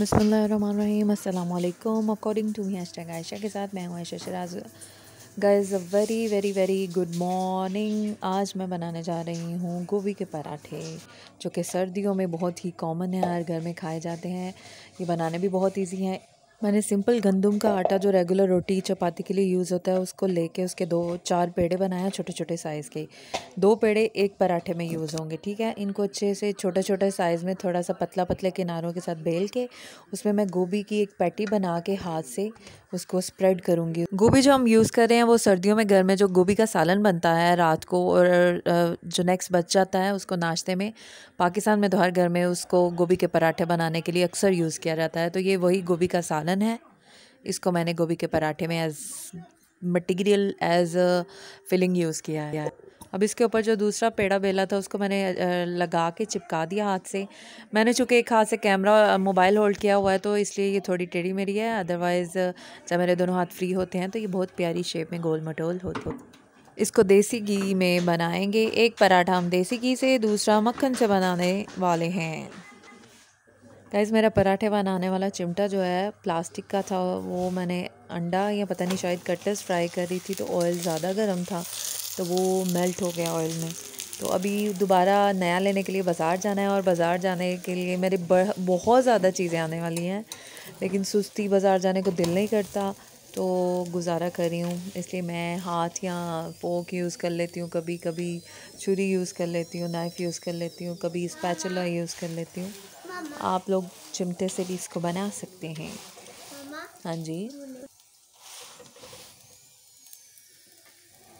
बसमीम अल्लाम according to me hashtag Ayesha के साथ मैं हूँ Ayesha Sheraz guys very very very good morning आज मैं बनाने जा रही हूँ गोभी के पराठे जो कि सर्दियों में बहुत ही कॉमन है हर घर में खाए जाते हैं ये बनाने भी बहुत इजी हैं मैंने सिंपल गंदम का आटा जो रेगुलर रोटी चपाती के लिए यूज़ होता है उसको लेके उसके दो चार पेड़े बनाया छोटे छोटे साइज़ के दो पेड़े एक पराठे में यूज़ होंगे ठीक है इनको अच्छे से छोटे छोटे साइज़ में थोड़ा सा पतला पतले किनारों के साथ बेल के उसमें मैं गोभी की एक पैटी बना के हाथ से उसको स्प्रेड करूँगी गोभी जो हम यूज़ कर रहे हैं वो सर्दियों में घर में जो गोभी का सालन बनता है रात को और जो नेक्स्ट बच जाता है उसको नाश्ते में पाकिस्तान में तो हर घर में उसको गोभी के पराठे बनाने के लिए अक्सर यूज़ किया जाता है तो ये वही गोभी का सालन आनन है इसको मैंने गोभी के पराठे में as material as filling use किया है अब इसके ऊपर जो दूसरा पेड़ा बेला था उसको मैंने uh, लगा के चिपका दिया हाथ से मैंने चूँकि एक हाथ से कैमरा मोबाइल होल्ड किया हुआ है तो इसलिए ये थोड़ी टेढ़ी मेरी है अदरवाइज़ uh, जब मेरे दोनों हाथ फ्री होते हैं तो ये बहुत प्यारी शेप में गोल मटोल होते इसको देसी घी में बनाएंगे एक पराठा हम देसी घी से दूसरा मक्खन से बनाने वाले हैं गाइज़ मेरा पराठे बनाने वाला चिमटा जो है प्लास्टिक का था वो मैंने अंडा या पता नहीं शायद कटर्स फ्राई कर रही थी तो ऑयल ज़्यादा गर्म था तो वो मेल्ट हो गया ऑयल में तो अभी दोबारा नया लेने के लिए बाज़ार जाना है और बाज़ार जाने के लिए मेरे बहुत ज़्यादा चीज़ें आने वाली हैं लेकिन सुस्ती बाज़ार जाने को दिल नहीं करता तो गुजारा कर रही हूँ इसलिए मैं हाथ या फोक यूज़ कर लेती हूँ कभी कभी छुरी यूज़ कर लेती हूँ नाइफ़ यूज़ कर लेती हूँ कभी स्पैचुला यूज़ कर लेती हूँ आप लोग चिमटे से भी इसको बना सकते हैं हाँ जी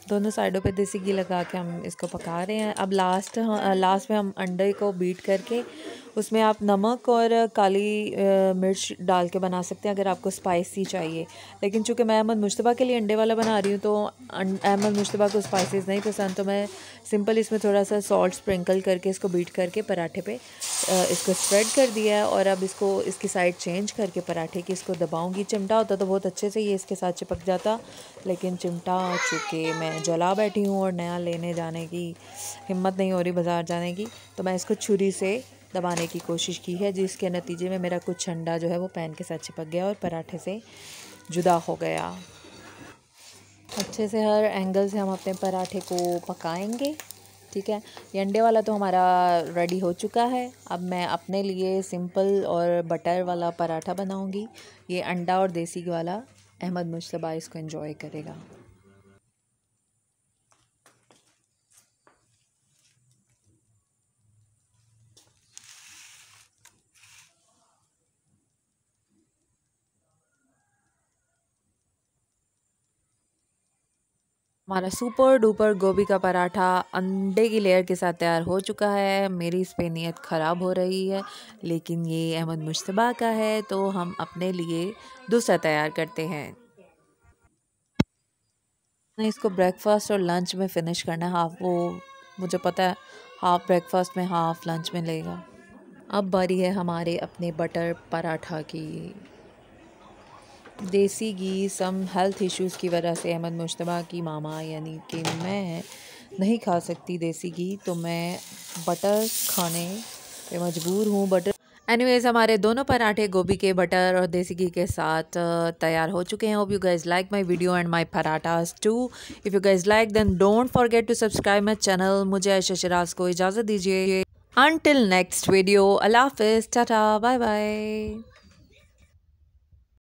दोनों साइडों पे देसी घी लगा के हम इसको पका रहे हैं अब लास्ट हाँ, लास्ट में हम अंडे को बीट करके उसमें आप नमक और काली मिर्च डाल के बना सकते हैं अगर आपको स्पाइसी चाहिए लेकिन चूंकि मैं अहमद मुशतबा के लिए अंडे वाला बना रही हूँ तो अं, अहमद मुशतबा को स्पाइसेस नहीं पसंद तो मैं सिंपल इसमें थोड़ा सा सॉल्ट स्प्रिंकल करके इसको बीट करके पराठे पर इसको स्प्रेड कर दिया है और अब इसको इसकी साइड चेंज करके पराठे की इसको दबाऊंगी चिमटा होता तो बहुत अच्छे से ये इसके साथ चिपक जाता लेकिन चिमटा चूँकि मैं जला बैठी हूँ और नया लेने जाने की हिम्मत नहीं हो रही बाज़ार जाने की तो मैं इसको छुरी से दबाने की कोशिश की है जिसके नतीजे में मेरा कुछ अंडा जो है वो पैन के साथ चिपक गया और पराठे से जुदा हो गया अच्छे से हर एंगल से हम अपने पराठे को पकाएंगे ठीक है ये अंडे वाला तो हमारा रेडी हो चुका है अब मैं अपने लिए सिंपल और बटर वाला पराठा बनाऊंगी ये अंडा और देसी वाला अहमद मुशतबा इसको एंजॉय करेगा हमारा सुपर डुपर गोभी का पराठा अंडे की लेयर के साथ तैयार हो चुका है मेरी इस पर नीयत ख़राब हो रही है लेकिन ये अहमद मुशतबा का है तो हम अपने लिए दूसरा तैयार करते हैं इसको ब्रेकफास्ट और लंच में फ़िनिश करना हाफ वो मुझे पता है हाफ ब्रेकफास्ट में हाफ लंच में लेगा अब बारी है हमारे अपने बटर पराठा की देसी घी सम हेल्थ इश्यूज़ की वजह से अहमद मुशतबा की मामा यानी कि मैं नहीं खा सकती देसी घी तो मैं बटर खाने पे मजबूर हूँ बटर एनीवेज हमारे दोनों पराठे गोभी के बटर और देसी घी के साथ uh, तैयार हो चुके हैं hope you guys like my video and my parathas too if you guys like then don't forget to subscribe my channel मुझे ऐशा शराज को इजाज़त दीजिए अनटिल नेक्स्ट वीडियो अल्लाह हाफिज़ टाटा बाय बाय